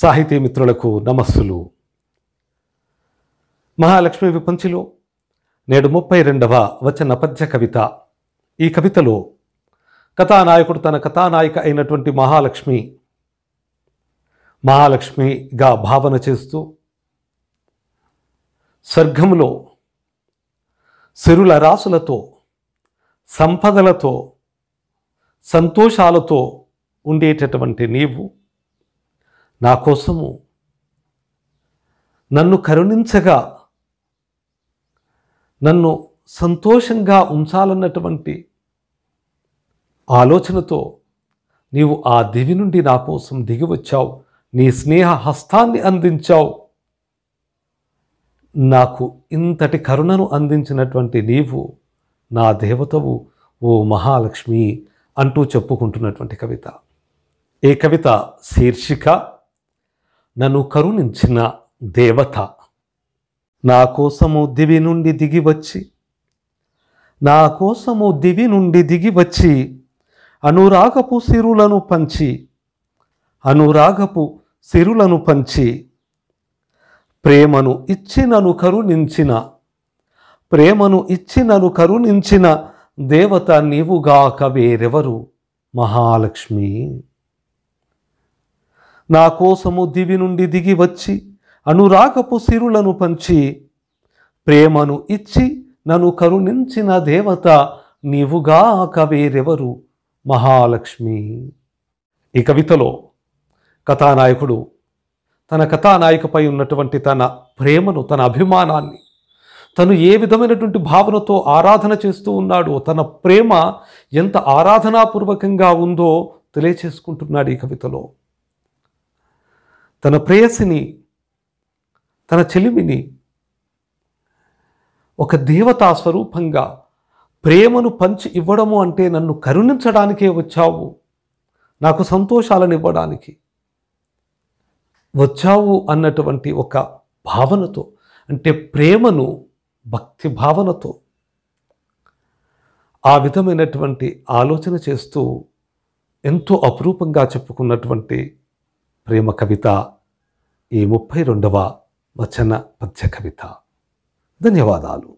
సాహితీ మిత్రులకు నమస్సులు మహాలక్ష్మి విపంచిలో నేడు ముప్పై రెండవ వచన పద్య కవిత ఈ కవితలో కథానాయకుడు తన కథానాయిక అయినటువంటి మహాలక్ష్మి మహాలక్ష్మిగా భావన చేస్తూ స్వర్గంలో సిరుల రాసులతో సంపదలతో సంతోషాలతో ఉండేటటువంటి నీవు నా కోసము నన్ను కరుణించగా నన్ను సంతోషంగా ఉంచాలన్నటువంటి ఆలోచనతో నీవు ఆ దివి నుండి నా కోసం దిగివచ్చావు నీ స్నేహ హస్తాన్ని అందించావు నాకు ఇంతటి కరుణను అందించినటువంటి నీవు నా దేవతవు ఓ మహాలక్ష్మి అంటూ చెప్పుకుంటున్నటువంటి కవిత ఏ కవిత శీర్షిక నన్ను కరుణించిన దేవత నా కోసము దివి నుండి దిగి వచ్చి నా కోసము దివి నుండి దిగి వచ్చి అనురాగపు సిరులను పంచి అనురాగపు సిరులను పంచి ప్రేమను ఇచ్చినను కరుణించిన ప్రేమను ఇచ్చినను కరుణించిన దేవత నీవుగాక వేరెవరు మహాలక్ష్మి నా కోసము దివి నుండి దిగి వచ్చి అనురాగపు సిరులను పంచి ప్రేమను ఇచ్చి నన్ను కరుణించిన దేవత నీవుగా కవేరెవరు మహాలక్ష్మి ఈ కవితలో కథానాయకుడు తన కథానాయికపై ఉన్నటువంటి తన ప్రేమను తన అభిమానాన్ని తను ఏ విధమైనటువంటి భావనతో ఆరాధన చేస్తూ ఉన్నాడో తన ప్రేమ ఎంత ఆరాధనాపూర్వకంగా ఉందో తెలియచేసుకుంటున్నాడు ఈ కవితలో తన ప్రేయసిని తన చెలిమిని ఒక దేవతా స్వరూపంగా ప్రేమను పంచి ఇవ్వడము అంటే నన్ను కరుణించడానికే వచ్చావు నాకు సంతోషాలను ఇవ్వడానికి వచ్చావు అన్నటువంటి ఒక భావనతో అంటే ప్రేమను భక్తి భావనతో ఆ విధమైనటువంటి ఆలోచన చేస్తూ ఎంతో అపురూపంగా చెప్పుకున్నటువంటి ప్రేమ కవిత ఈ ముప్పై రెండవ వచన పద్య కవిత ధన్యవాదాలు